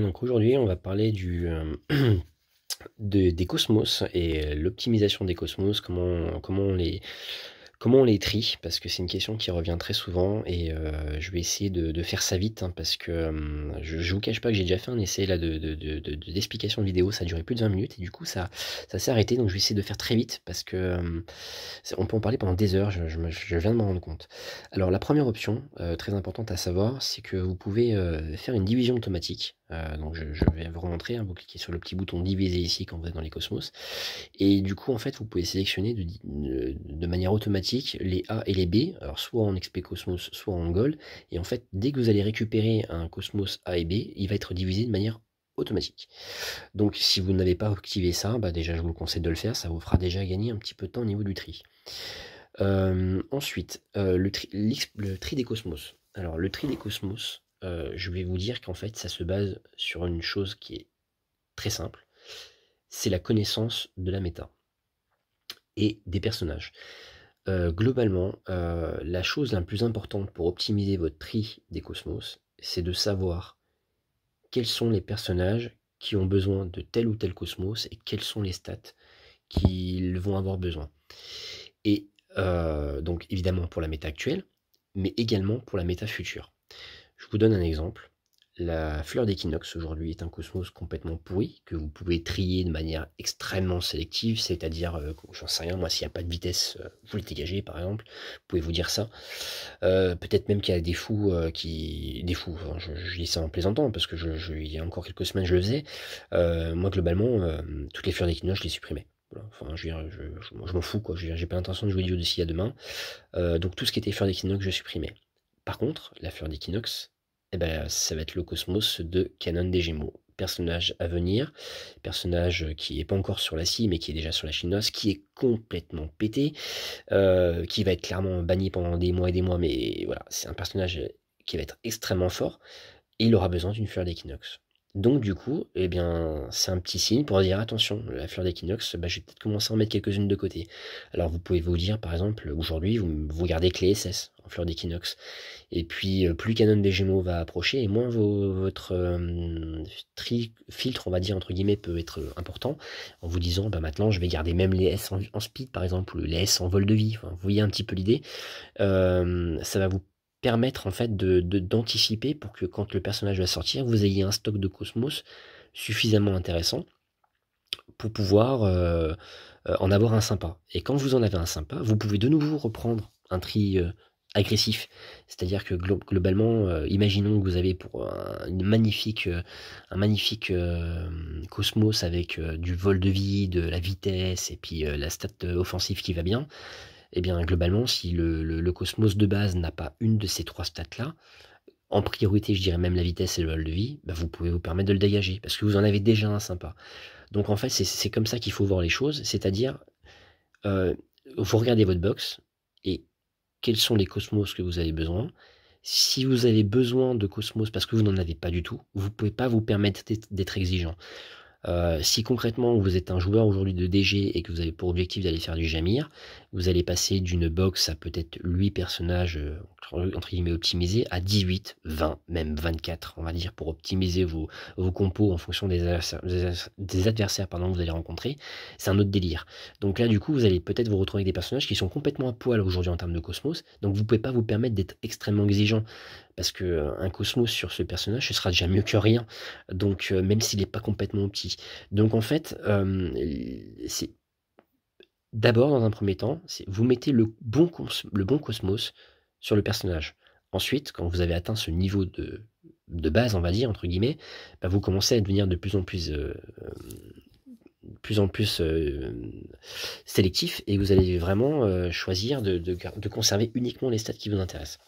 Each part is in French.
donc aujourd'hui on va parler du, euh, des cosmos et euh, l'optimisation des cosmos, comment, on les, comment on les trie, parce que c'est une question qui revient très souvent et euh, je vais essayer de, faire ça vite, hein, parce que je, ne vous cache pas que j'ai déjà fait un essai là d'explication de, de, de vidéo, ça a duré plus de 20 minutes et du coup ça, s'est arrêté, donc je vais essayer de faire très vite, parce que on peut en parler pendant des heures, je viens de m'en rendre compte. Alors la première option, très importante à savoir, c'est que vous pouvez faire une division automatique euh, donc je, vais vous remontrer, hein, vous cliquez sur le petit bouton diviser ici quand vous êtes dans les cosmos. Et du coup, en fait, vous pouvez sélectionner de, manière automatique les A et les B, alors soit en XP Cosmos, soit en Gold. Et en fait, dès que vous allez récupérer un Cosmos A et B, il va être divisé de manière automatique. Donc si vous n'avez pas activé ça, bah, déjà je vous conseille de le faire, ça vous fera déjà gagner un petit peu de temps au niveau du tri. Euh, ensuite, euh, le, tri, des cosmos. Alors le tri des cosmos, euh, je vais vous dire qu'en fait, ça se base sur une chose qui est très simple. C'est la connaissance de la méta et des personnages. Euh, globalement, euh, la chose la plus importante pour optimiser votre tri des cosmos, c'est de savoir quels sont les personnages qui ont besoin de tel ou tel cosmos et quels sont les stats qu'ils vont avoir besoin. Et donc évidemment pour la méta actuelle, mais également pour la méta future. Je vous donne un exemple. La fleur d'équinoxe aujourd'hui est un cosmos complètement pourri que vous pouvez trier de manière extrêmement sélective, c'est-à-dire, euh, j'en sais rien, moi, s'il n'y a pas de vitesse, euh, vous les dégagez par exemple, vous pouvez vous dire ça. Euh, peut-être même qu'il y a des fous qui. Des fous, je, dis ça en plaisantant parce que je, il y a encore quelques semaines je le faisais. moi, globalement, toutes les fleurs d'équinoxe, je les supprimais. Enfin, je, m'en fous, quoi. J'ai pas l'intention de jouer du d'ici à demain. donc tout ce qui était fleur d'équinoxe, je supprimais. Par contre, la fleur d'équinoxe, eh ben, ça va être le cosmos de Canon des Gémeaux. Personnage à venir, personnage euh, qui n'est pas encore sur la scie, mais qui est déjà sur la chinoise qui est complètement pété, euh, qui va être clairement banni pendant des mois et des mois, mais voilà, c'est un personnage qui va être extrêmement fort, et il aura besoin d'une fleur d'équinoxe. Donc du coup, eh bien, c'est un petit signe pour dire attention, la fleur d'équinoxe, bah, je vais peut-être commencer à en mettre quelques-unes de côté. Alors vous pouvez vous dire, par exemple, aujourd'hui, vous, vous gardez les SS en fleur d'équinoxe. Et puis euh, plus Canon des Gémeaux va approcher, et moins votre euh, filtre, on va dire, entre guillemets, peut être euh, important, en vous disant, bah, maintenant je vais garder même les S en, speed, par exemple, ou les S en vol de vie. vous voyez un petit peu l'idée. ça va vous permettre en fait de d'anticiper pour que quand le personnage va sortir, vous ayez un stock de cosmos suffisamment intéressant pour pouvoir euh, euh, en avoir un sympa. Et quand vous en avez un sympa, vous pouvez de nouveau reprendre un tri euh, agressif. C'est-à-dire que globalement, imaginons que vous avez pour un, magnifique, un magnifique cosmos avec du vol de vie, de la vitesse et puis la stat offensive qui va bien eh bien globalement, si le, cosmos de base n'a pas une de ces trois stats-là, en priorité, je dirais même la vitesse et le vol de vie, bah, vous pouvez vous permettre de le dégager, parce que vous en avez déjà un sympa. Donc en fait, c'est comme ça qu'il faut voir les choses, c'est-à-dire, euh, vous regardez votre box, et quels sont les cosmos que vous avez besoin. Si vous avez besoin de cosmos parce que vous n'en avez pas du tout, vous ne pouvez pas vous permettre d'être exigeant. Euh, si concrètement vous êtes un joueur aujourd'hui de DG et que vous avez pour objectif d'aller faire du Jamir, vous allez passer d'une box à peut-être 8 personnages euh, entre guillemets optimisés à 18, 20, même 24, on va dire, pour optimiser vos, compos en fonction des adversaires, des que vous allez rencontrer. C'est un autre délire. Donc là, du coup, vous allez peut-être vous retrouver avec des personnages qui sont complètement à poil aujourd'hui en termes de cosmos. Donc vous ne pouvez pas vous permettre d'être extrêmement exigeant parce que euh, un cosmos sur ce personnage, ce sera déjà mieux que rien, donc euh, même s'il n'est pas complètement petit. Donc en fait, euh, c'est d'abord, dans un premier temps, vous mettez le bon, cosmos sur le personnage. Ensuite, quand vous avez atteint ce niveau de, base, on va dire, entre guillemets, bah, vous commencez à devenir de plus en plus, plus, en plus sélectif et vous allez vraiment choisir de, de, conserver uniquement les stats qui vous intéressent.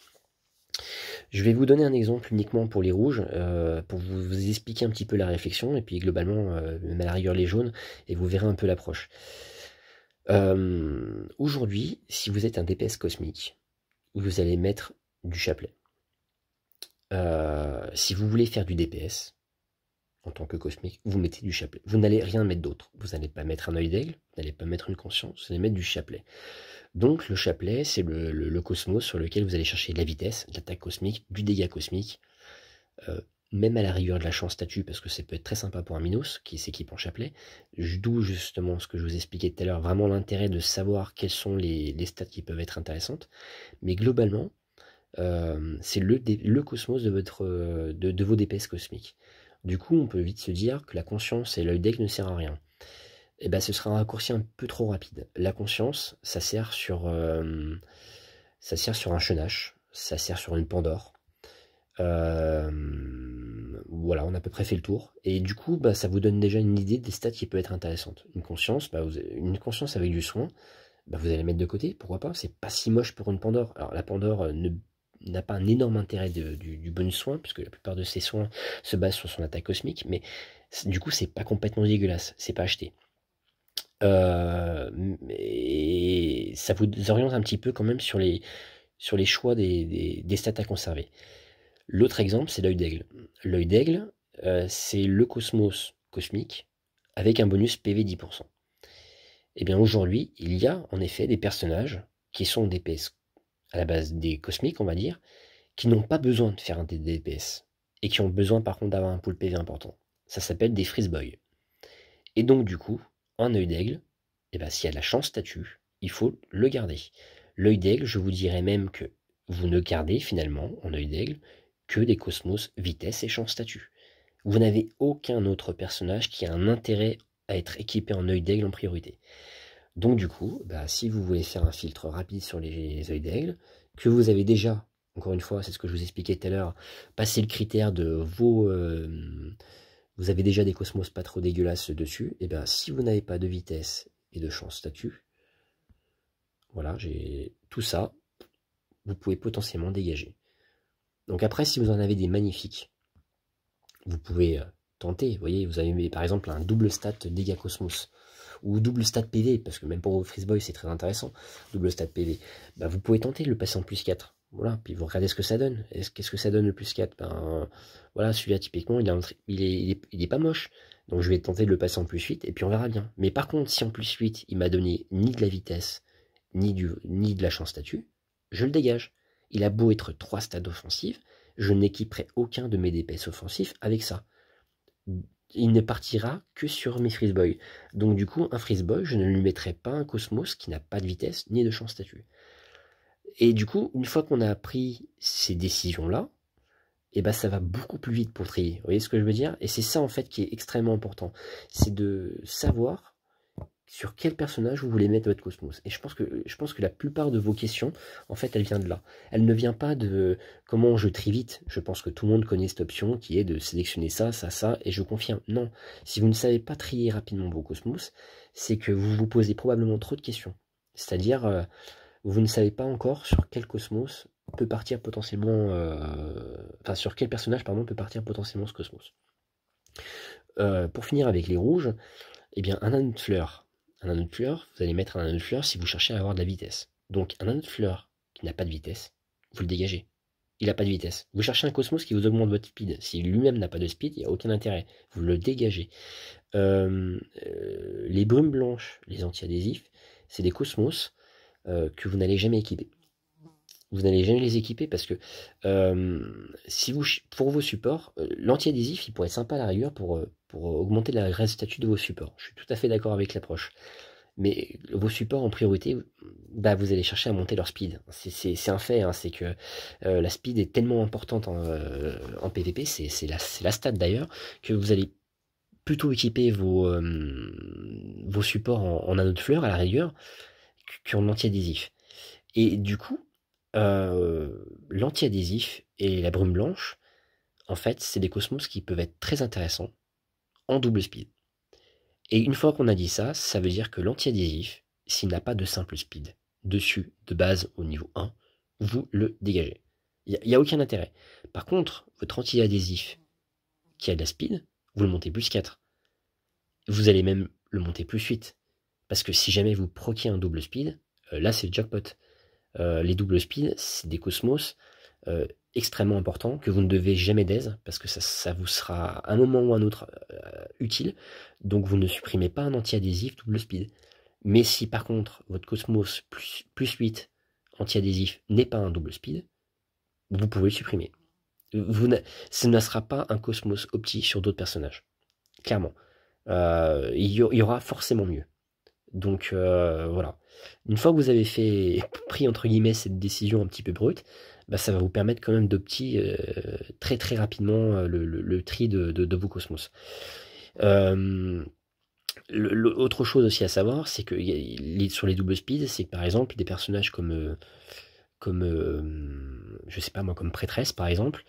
Je vais vous donner un exemple uniquement pour les rouges, euh, pour vous, expliquer un petit peu la réflexion, et puis globalement, euh, même à la rigueur les jaunes, et vous verrez un peu l'approche. Euh, aujourd'hui, si vous êtes un DPS cosmique, vous allez mettre du chapelet. si vous voulez faire du DPS, en tant que cosmique, vous mettez du chapelet. Vous n'allez rien mettre d'autre. Vous n'allez pas mettre un œil d'aigle, vous n'allez pas mettre une conscience, vous allez mettre du chapelet. Donc le chapelet, c'est le, cosmos sur lequel vous allez chercher de la vitesse, l'attaque cosmique, du dégât cosmique, euh, même à la rigueur de la chance statue, parce que ça peut être très sympa pour un Minos qui s'équipe en chapelet. D'où justement ce que je vous expliquais tout à l'heure, vraiment l'intérêt de savoir quelles sont les, stats qui peuvent être intéressantes. Mais globalement, euh, c'est le, cosmos de, votre, euh, de, vos DPS cosmiques. Du coup, on peut vite se dire que la conscience et l'œil deck ne sert à rien. Et eh ben, ce sera un raccourci un peu trop rapide. La conscience, ça sert sur, euh, ça sert sur un chenache, ça sert sur une pandore. Euh, voilà, on a à peu près fait le tour. Et du coup, bah, ça vous donne déjà une idée des stats qui peuvent être intéressantes. Une conscience, bah, une conscience avec du soin, bah, vous allez mettre de côté, pourquoi pas C'est pas si moche pour une Pandore. Alors la Pandore euh, ne n'a pas un énorme intérêt du, bon soin, puisque la plupart de ses soins se basent sur son attaque cosmique, mais du coup, c'est pas complètement dégueulasse, c'est pas acheté. et euh, ça vous oriente un petit peu quand même sur les, sur les choix des, stats à conserver. L'autre exemple, c'est l'œil d'aigle. L'œil d'aigle, euh, c'est le cosmos cosmique avec un bonus PV 10%. Et bien aujourd'hui, il y a en effet des personnages qui sont des PS à la base des cosmiques, on va dire, qui n'ont pas besoin de faire un DPS, et qui ont besoin par contre d'avoir un pool PV important. Ça s'appelle des freeze boys. Et donc du coup, un œil d'aigle, et eh ben, s'il y a de la chance statue, il faut le garder. L'œil d'aigle, je vous dirais même que vous ne gardez finalement en œil d'aigle que des cosmos vitesse et chance statue. Vous n'avez aucun autre personnage qui a un intérêt à être équipé en œil d'aigle en priorité. Donc du coup, bah, si vous voulez faire un filtre rapide sur les œils d'aigle, que vous avez déjà, encore une fois, c'est ce que je vous expliquais tout à l'heure, passé le critère de vos... Euh, vous avez déjà des cosmos pas trop dégueulasses dessus, et eh bien si vous n'avez pas de vitesse et de chance statut, voilà, j'ai tout ça, vous pouvez potentiellement dégager. Donc après, si vous en avez des magnifiques, vous pouvez euh, tenter, vous voyez, vous avez par exemple un double stat dégâts cosmos ou double stade PV, parce que même pour Freeze c'est très intéressant, double stade PV, bah, vous pouvez tenter de le passer en plus 4. Voilà, puis vous regardez ce que ça donne. Qu'est-ce que ça donne le plus 4 ben, Voilà, celui-là typiquement, il, a est, il, est, pas moche. Donc je vais tenter de le passer en plus 8 et puis on verra bien. Mais par contre, si en plus 8, il m'a donné ni de la vitesse, ni, du, ni de la chance statue, je le dégage. Il a beau être 3 stades offensifs, je n'équiperai aucun de mes DPS offensifs avec ça il ne partira que sur mes frisboys. Donc du coup, un frisboy, je ne lui mettrai pas un Cosmos qui n'a pas de vitesse ni de champ statut. Et du coup, une fois qu'on a pris ces décisions-là, eh ben ça va beaucoup plus vite pour trier. Vous voyez ce que je veux dire Et c'est ça en fait qui est extrêmement important. C'est de savoir sur quel personnage vous voulez mettre votre cosmos. Et je pense que je pense que la plupart de vos questions, en fait, elles viennent de là. Elles ne viennent pas de comment je trie vite. Je pense que tout le monde connaît cette option qui est de sélectionner ça, ça, ça, et je confirme. Non, si vous ne savez pas trier rapidement vos cosmos, c'est que vous vous posez probablement trop de questions. C'est-à-dire, euh, vous ne savez pas encore sur quel cosmos peut partir potentiellement, euh, enfin sur quel personnage pardon peut partir potentiellement ce cosmos. Euh, pour finir avec les rouges, eh bien un an de fleurs un anneau de fleur, vous allez mettre un anneau de fleur si vous cherchez à avoir de la vitesse. Donc un anneau de fleur qui n'a pas de vitesse, vous le dégagez. Il n'a pas de vitesse. Vous cherchez un cosmos qui vous augmente votre speed. Si lui-même n'a pas de speed, il n'y a aucun intérêt. Vous le dégagez. Euh, euh, les brumes blanches, les antiadhésifs, c'est des cosmos euh, que vous n'allez jamais équiper vous n'allez jamais les équiper parce que euh, si vous, pour vos supports, euh, l'anti-adhésif, il pourrait être sympa à la rigueur pour, euh, pour augmenter la statut de vos supports. Je suis tout à fait d'accord avec l'approche. Mais vos supports en priorité, bah, vous allez chercher à monter leur speed. C'est un fait, hein, c'est que la speed est tellement importante en, en PvP, c'est la, la stat d'ailleurs, que vous allez plutôt équiper vos, vos supports en, en de fleurs à la rigueur qu'en anti-adhésif. Et du coup, euh, l'antiadhésif et la brume blanche, en fait, c'est des cosmos qui peuvent être très intéressants en double speed. Et une fois qu'on a dit ça, ça veut dire que l'antiadhésif, s'il n'a pas de simple speed dessus, de base au niveau 1, vous le dégagez. Il n'y a, aucun intérêt. Par contre, votre antiadhésif qui a de la speed, vous le montez plus 4. Vous allez même le monter plus 8. Parce que si jamais vous proquiez un double speed, euh, là c'est le jackpot. Euh, les doubles speed, c'est des cosmos euh, extrêmement importants que vous ne devez jamais d'aise parce que ça, vous sera à un moment ou à un autre euh, utile. Donc vous ne supprimez pas un anti-adhésif double speed. Mais si par contre votre cosmos plus, 8 anti-adhésif n'est pas un double speed, vous pouvez le supprimer. Vous ce ne sera pas un cosmos opti sur d'autres personnages. Clairement. Il y aura forcément mieux. Donc euh, voilà. Une fois que vous avez fait pris entre guillemets cette décision un petit peu brute, bah, ça va vous permettre quand même d'opter euh, très très rapidement euh, le, tri de, de, vos cosmos. autre chose aussi à savoir, c'est que sur les doubles speeds, c'est que par exemple des personnages comme comme je sais pas moi comme prêtresse par exemple,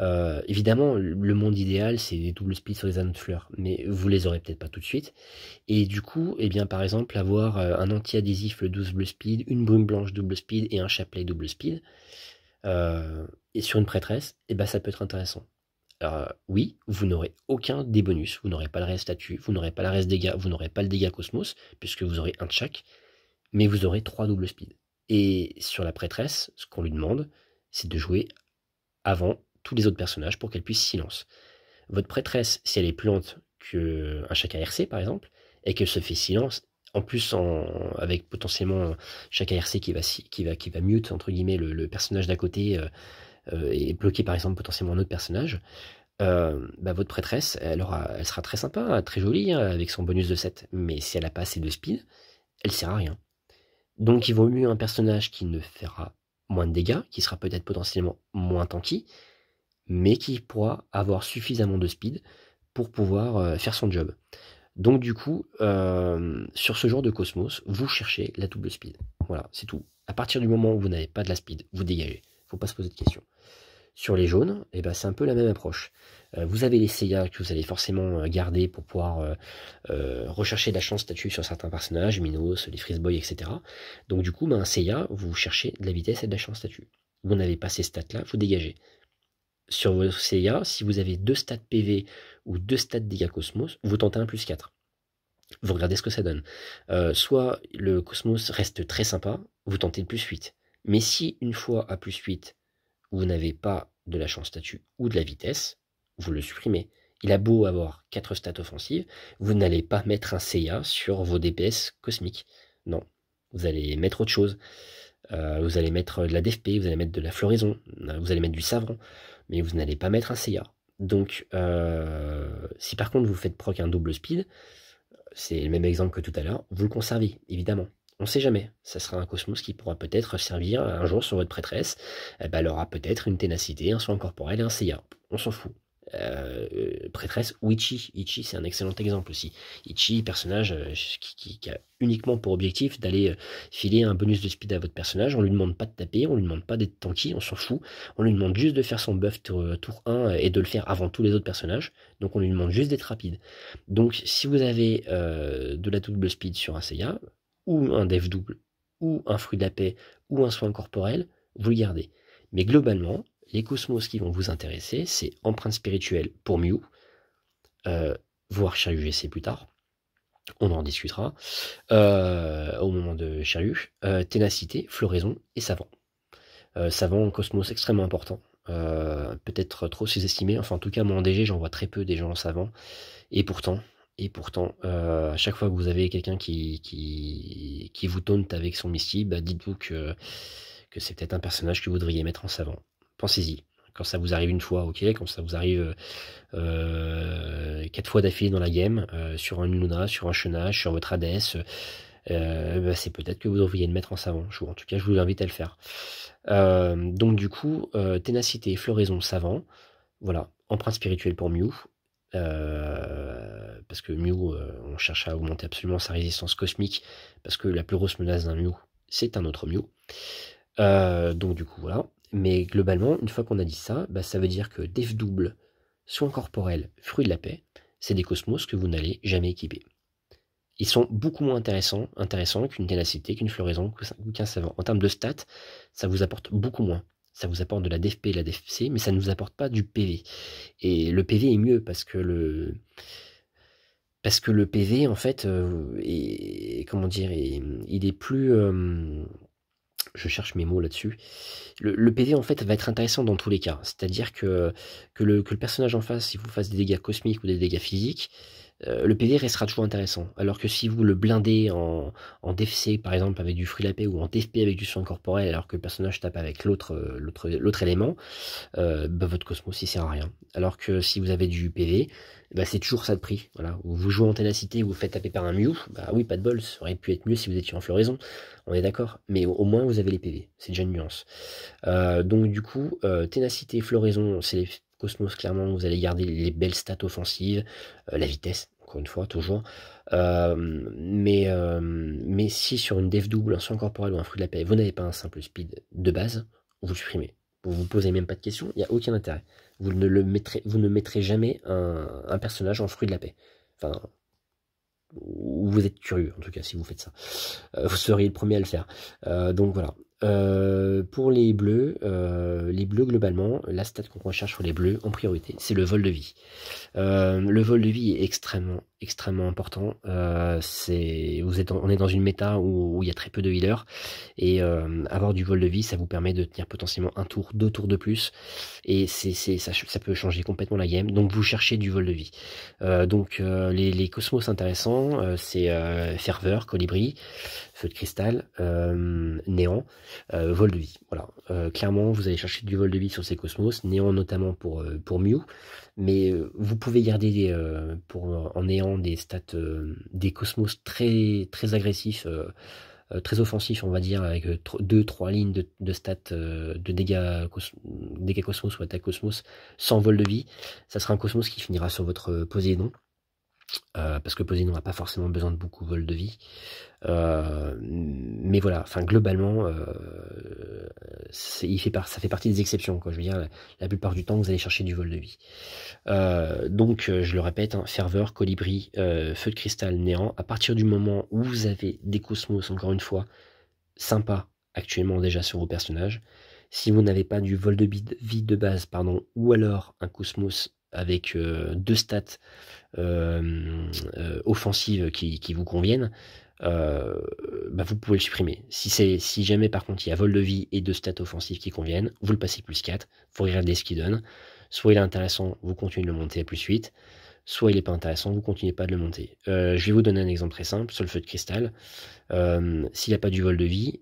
euh, évidemment, le monde idéal, c'est des doubles speed sur les anneaux de fleurs, mais vous les aurez peut-être pas tout de suite. Et du coup, eh bien, par exemple, avoir euh, un anti-adhésif double speed, une brume blanche double speed et un chapelet double speed euh, et sur une prêtresse, eh ben, ça peut être intéressant. Alors, oui, vous n'aurez aucun des bonus, vous n'aurez pas le reste statut, vous n'aurez pas le reste dégâts, vous n'aurez pas le dégâts cosmos, puisque vous aurez un de chaque, mais vous aurez trois double speed. Et sur la prêtresse, ce qu'on lui demande, c'est de jouer avant les autres personnages pour qu'elle puisse silence. Votre prêtresse, si elle est plus lente qu'un chaque RC par exemple, et qu'elle se fait silence, en plus avec potentiellement chaque ARC qui va, qui va, qui va mute entre guillemets le, personnage d'à côté euh, euh, et bloquer par exemple potentiellement un autre personnage, euh, bah, votre prêtresse, elle, aura, elle sera très sympa, très jolie hein, avec son bonus de 7, mais si elle n'a pas assez de speed, elle sert à rien. Donc il vaut mieux un personnage qui ne fera moins de dégâts, qui sera peut-être potentiellement moins tanky, mais qui pourra avoir suffisamment de speed pour pouvoir euh, faire son job. Donc du coup, euh, sur ce genre de Cosmos, vous cherchez la double speed. Voilà, c'est tout. À partir du moment où vous n'avez pas de la speed, vous dégagez. Il ne Faut pas se poser de questions. Sur les jaunes, eh ben, c'est un peu la même approche. Euh, vous avez les Seiya que vous allez forcément garder pour pouvoir rechercher de la chance statue sur certains personnages, Minos, les Boy, etc. Donc du coup, ben, un Seiya, vous cherchez de la vitesse et de la chance statue. Vous n'avez pas ces stats-là, vous dégagez sur vos CA, si vous avez deux stats PV ou deux stats dégâts Cosmos, vous tentez un plus 4. Vous regardez ce que ça donne. Euh, soit le Cosmos reste très sympa, vous tentez le plus 8. Mais si une fois à plus 8, vous n'avez pas de la chance statut ou de la vitesse, vous le supprimez. Il a beau avoir 4 stats offensives, vous n'allez pas mettre un CA sur vos DPS cosmiques. Non, vous allez mettre autre chose. Euh, vous allez mettre de la DFP, vous allez mettre de la floraison, vous allez mettre du savon mais vous n'allez pas mettre un CA. Donc, euh, si par contre vous faites proc un double speed, c'est le même exemple que tout à l'heure, vous le conservez, évidemment. On ne sait jamais, ça sera un cosmos qui pourra peut-être servir un jour sur votre prêtresse. Eh ben, elle aura peut-être une ténacité, un soin corporel et un CA. On s'en fout. Euh, prêtresse ou Ichi. Ichi, c'est un excellent exemple aussi. Ichi, personnage euh, qui, a uniquement pour objectif d'aller euh, filer un bonus de speed à votre personnage. On lui demande pas de taper, on lui demande pas d'être tanky, on s'en fout. On lui demande juste de faire son buff tour, 1 et de le faire avant tous les autres personnages. Donc on lui demande juste d'être rapide. Donc si vous avez de la double speed sur un ou un dev double, ou un fruit de la paix, ou un soin corporel, vous le gardez. Mais globalement, les cosmos qui vont vous intéresser, c'est empreinte spirituelle pour Mew, euh, voire Chariu GC plus tard. On en discutera euh, au moment de Chariu, euh, ténacité, floraison et savant. savant cosmos extrêmement important. peut-être trop sous-estimé, enfin en tout cas moi en DG j'en vois très peu des gens savant, et pourtant, et pourtant, à chaque fois que vous avez quelqu'un qui, qui, vous taunte avec son mystique, bah, dites-vous que, que c'est peut-être un personnage que vous devriez mettre en savant pensez-y. Quand ça vous arrive une fois, ok. Quand ça vous arrive euh, quatre fois d'affilée dans la game, euh, sur un Luna, sur un Chenage, sur votre Hades, euh, bah, c'est peut-être que vous devriez le mettre en savant. en tout cas, je vous invite à le faire. donc du coup, ténacité, floraison, savant. Voilà, empreinte spirituelle pour Mew. parce que Mew, on cherche à augmenter absolument sa résistance cosmique, parce que la plus grosse menace d'un Mew, c'est un autre Mew. donc du coup, voilà. Mais globalement, une fois qu'on a dit ça, bah, ça veut dire que def double, soins corporels, fruits de la paix, c'est des cosmos que vous n'allez jamais équiper. Ils sont beaucoup moins intéressants, qu'une ténacité, qu'une floraison, qu'un savant. En termes de stats, ça vous apporte beaucoup moins. Ça vous apporte de la DFP et de la DFC, mais ça ne vous apporte pas du PV. Et le PV est mieux parce que le, parce que le PV, en fait, euh, comment dire, il est plus. Euh, je cherche mes mots là-dessus. Le, PD PV en fait va être intéressant dans tous les cas. C'est-à-dire que, que, le, que le personnage en face, s'il vous fasse des dégâts cosmiques ou des dégâts physiques, euh, le PV restera toujours intéressant. Alors que si vous le blindez en, en DFC par exemple avec du lapé ou en TFP avec du soin corporel alors que le personnage tape avec l'autre euh, l'autre élément, euh, bah, votre Cosmos il sert à rien. Alors que si vous avez du PV, bah, c'est toujours ça de prix. Voilà. Vous jouez en ténacité, vous, faites taper par un Mew, bah oui, pas de bol, ça aurait pu être mieux si vous étiez en floraison, on est d'accord, mais au, moins vous avez les PV, c'est déjà une nuance. donc du coup, ténacité, floraison, c'est les Cosmos, clairement, vous allez garder les belles stats offensives, euh, la vitesse, encore une fois, toujours. Euh, euh, mais, si sur une dev double, un soin corporel ou un fruit de la paix, vous n'avez pas un simple speed de base, vous supprimez. Vous vous posez même pas de questions, il n'y a aucun intérêt. Vous ne, le mettrez, vous ne jamais un, un personnage en fruit de la paix. Enfin, vous êtes curieux, en tout cas, si vous faites ça. vous seriez le premier à le faire. donc voilà, euh, pour les bleus, euh, les bleus globalement, la stat qu'on recherche sur les bleus en priorité, c'est le vol de vie. Euh, le vol de vie est extrêmement extrêmement important. Euh, c'est, vous êtes, on est dans une méta où, il y a très peu de healers et euh, avoir du vol de vie, ça vous permet de tenir potentiellement un tour, deux tours de plus et c'est, ça, ça, peut changer complètement la game. Donc vous cherchez du vol de vie. Euh, donc les, cosmos intéressants, c'est ferveur, colibri, feu de cristal, néant, vol de vie. Voilà. clairement, vous allez chercher du vol de vie sur ces cosmos, néant notamment pour pour Mew, mais vous pouvez garder pour en néant des stats, euh, des cosmos très, très agressifs, euh, euh, très offensifs, on va dire, avec 2-3 lignes de, stats de dégâts, cosmos ou attaque cosmos sans vol de vie. Ça sera un cosmos qui finira sur votre non. Euh, parce que Posidon n'a pas forcément besoin de beaucoup vol de vie. Euh, mais voilà, enfin globalement, euh, fait ça fait partie des exceptions. Je veux dire, la, plupart du temps, vous allez chercher du vol de vie. donc, je le répète, hein, ferveur, colibri, feu de cristal, néant. À partir du moment où vous avez des cosmos, encore une fois, sympa, actuellement déjà sur vos personnages, si vous n'avez pas du vol de vie de base, pardon, ou alors un cosmos avec euh, deux stats euh, euh, offensives qui, vous conviennent, bah, vous pouvez le supprimer. Si, jamais par contre il y a vol de vie et deux stats offensives qui conviennent, vous le passez plus 4, vous regarder ce qu'il donne. Soit il est intéressant, vous continuez de le monter à plus 8, soit il n'est pas intéressant, vous continuez pas de le monter. je vais vous donner un exemple très simple sur le feu de cristal. S'il n'y a pas du vol de vie,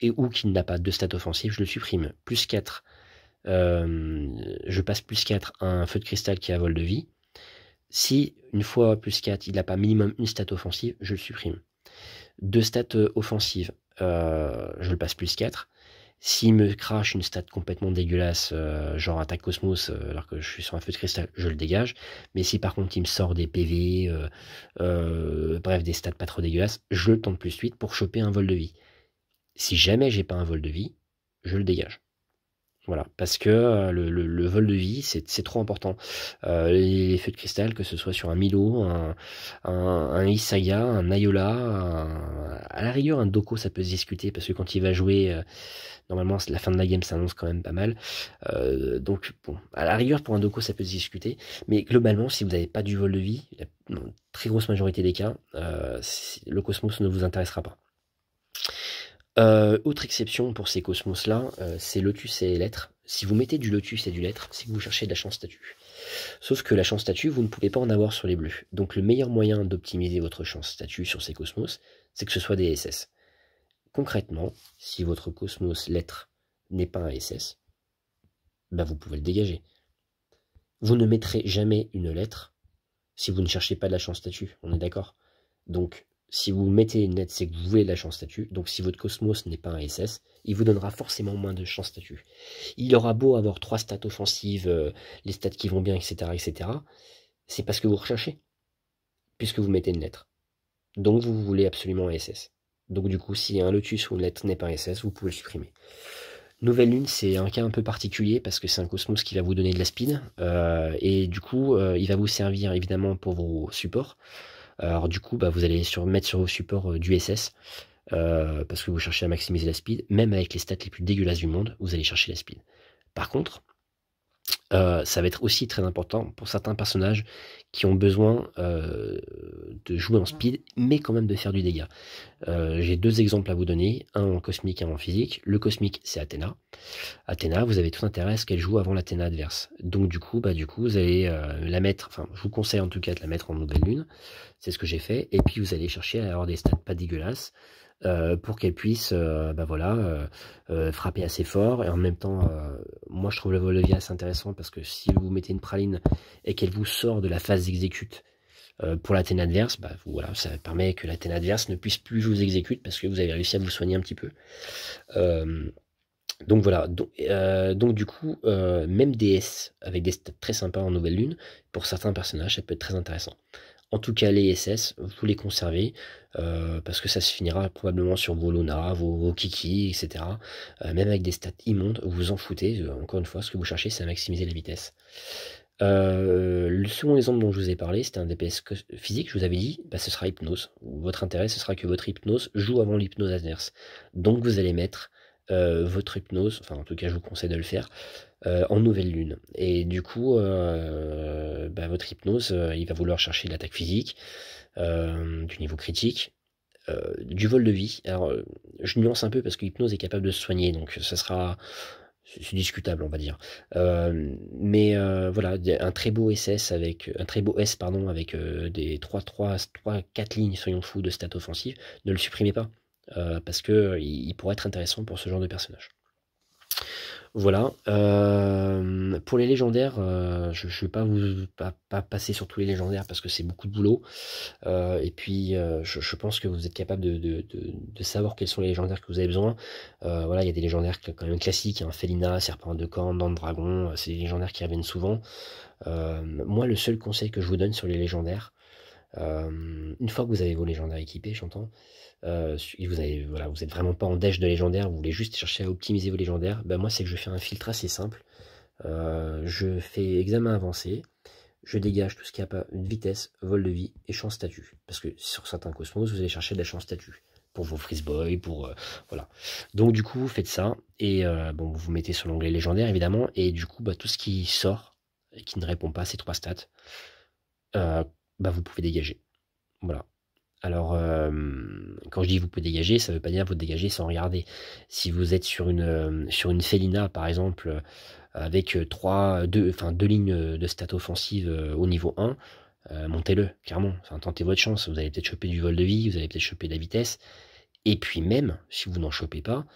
et ou qu'il n'a pas de stats offensives, je le supprime. Plus 4 euh, je passe plus 4 à un feu de cristal qui a vol de vie. Si une fois plus 4, il n'a pas minimum une stat offensive, je le supprime. Deux stats euh, offensives, euh, je le passe plus 4. S'il me crache une stat complètement dégueulasse, genre attaque Cosmos, alors que je suis sur un feu de cristal, je le dégage. Mais si par contre il me sort des PV, bref, des stats pas trop dégueulasses, je le tente plus 8 pour choper un vol de vie. Si jamais j'ai pas un vol de vie, je le dégage. Voilà, parce que euh, le, le, vol de vie, c'est trop important. Euh, les, feux de cristal, que ce soit sur un Milo, un, un, un un Ayola, à la rigueur un Doko, ça peut se discuter, parce que quand il va jouer, euh, normalement la fin de la game s'annonce quand même pas mal. donc bon, à la rigueur pour un Doko, ça peut se discuter. Mais globalement, si vous n'avez pas du vol de vie, la très grosse majorité des cas, le Cosmos ne vous intéressera pas. Euh, autre exception pour ces cosmos-là, euh, c'est lotus et lettres. Si vous mettez du lotus et du lettre, c'est que vous cherchez de la chance statue. Sauf que la chance statue, vous ne pouvez pas en avoir sur les bleus. Donc le meilleur moyen d'optimiser votre chance statue sur ces cosmos, c'est que ce soit des SS. Concrètement, si votre cosmos lettre n'est pas un SS, ben bah, vous pouvez le dégager. Vous ne mettrez jamais une lettre si vous ne cherchez pas de la chance statue, on est d'accord Donc si vous mettez une lettre, c'est que vous voulez de la chance statue. Donc si votre Cosmos n'est pas un SS, il vous donnera forcément moins de chance statut. Il aura beau avoir trois stats offensives, euh, les stats qui vont bien, etc. etc. C'est parce que vous recherchez, puisque vous mettez une lettre. Donc vous voulez absolument un SS. Donc du coup, si un Lotus ou une lettre n'est pas un SS, vous pouvez le supprimer. Nouvelle Lune, c'est un cas un peu particulier parce que c'est un Cosmos qui va vous donner de la speed. Euh, et du coup, euh, il va vous servir évidemment pour vos supports. Alors du coup, bah, vous allez sur, mettre sur vos supports euh, du SS euh, parce que vous cherchez à maximiser la speed. Même avec les stats les plus dégueulasses du monde, vous allez chercher la speed. Par contre, euh, ça va être aussi très important pour certains personnages qui ont besoin euh, de jouer en speed, mais quand même de faire du dégât. Euh, j'ai deux exemples à vous donner, un en cosmique et un en physique. Le cosmique, c'est Athéna. Athéna, vous avez tout intérêt à ce qu'elle joue avant l'Athéna adverse. Donc du coup, bah, du coup vous allez la mettre, enfin je vous conseille en tout cas de la mettre en nouvelle lune, c'est ce que j'ai fait, et puis vous allez chercher à avoir des stats pas dégueulasses, euh, pour qu'elle puisse euh, bah voilà, euh, frapper assez fort. Et en même temps, moi je trouve le vol levier assez intéressant parce que si vous mettez une praline et qu'elle vous sort de la phase d'exécute pour la adverse, bah, voilà, ça permet que la adverse ne puisse plus vous exécute parce que vous avez réussi à vous soigner un petit peu. donc voilà, donc, du coup, même DS avec des stats très sympas en Nouvelle Lune, pour certains personnages, ça peut être très intéressant en tout cas les SS, vous les conservez, euh, parce que ça se finira probablement sur vos Luna, vos, Kiki, etc. Euh, même avec des stats immondes, vous vous en foutez. Euh, encore une fois, ce que vous cherchez, c'est à maximiser la vitesse. le second exemple dont je vous ai parlé, c'était un DPS physique, je vous avais dit, bah, ce sera hypnose. Votre intérêt, ce sera que votre hypnose joue avant l'hypnose adverse. Donc vous allez mettre votre hypnose, enfin en tout cas je vous conseille de le faire, euh, en nouvelle lune. Et du coup, euh, bah, votre hypnose, euh, il va vouloir chercher l'attaque physique, du niveau critique, du vol de vie. Alors, je nuance un peu parce que l'hypnose est capable de se soigner, donc ça sera c'est discutable on va dire mais voilà un très beau SS avec un très beau S pardon avec des 3 3 3 4 lignes soyons fous de stats offensives ne le supprimez pas parce que il pourrait être intéressant pour ce genre de personnage voilà. Euh, pour les légendaires, euh, je ne vais pas vous pas, passer sur tous les légendaires parce que c'est beaucoup de boulot. Euh, et puis, je, pense que vous êtes capable de, de, savoir quels sont les légendaires que vous avez besoin. voilà, il y a des légendaires quand même classiques, un hein, Felina, Serpent de Corne, de Dragon, c'est des légendaires qui reviennent souvent. moi, le seul conseil que je vous donne sur les légendaires, une fois que vous avez vos légendaires équipés, j'entends, euh, vous, avez, êtes vraiment pas en dash de légendaire, vous voulez juste chercher à optimiser vos légendaires, ben moi c'est que je fais un filtre assez simple. Euh, je fais examen avancé, je dégage tout ce qui a pas une vitesse, vol de vie et chance statut. Parce que sur certains cosmos, vous allez chercher de la chance statut pour vos frisboys, pour euh, voilà. Donc du coup, vous faites ça et bon, vous, vous mettez sur l'onglet légendaire évidemment et du coup, bah, tout ce qui sort et qui ne répond pas à ces trois stats, bah, vous pouvez dégager. Voilà. Alors, euh, quand je dis vous pouvez dégager, ça ne veut pas dire vous dégager sans regarder. Si vous êtes sur une, euh, sur Felina, par exemple, euh, avec trois, deux, deux lignes de stats offensives au niveau 1, montez-le, clairement. tentez votre chance. Vous allez peut-être choper du vol de vie, vous allez peut-être choper de la vitesse. Et puis même, si vous n'en chopez pas,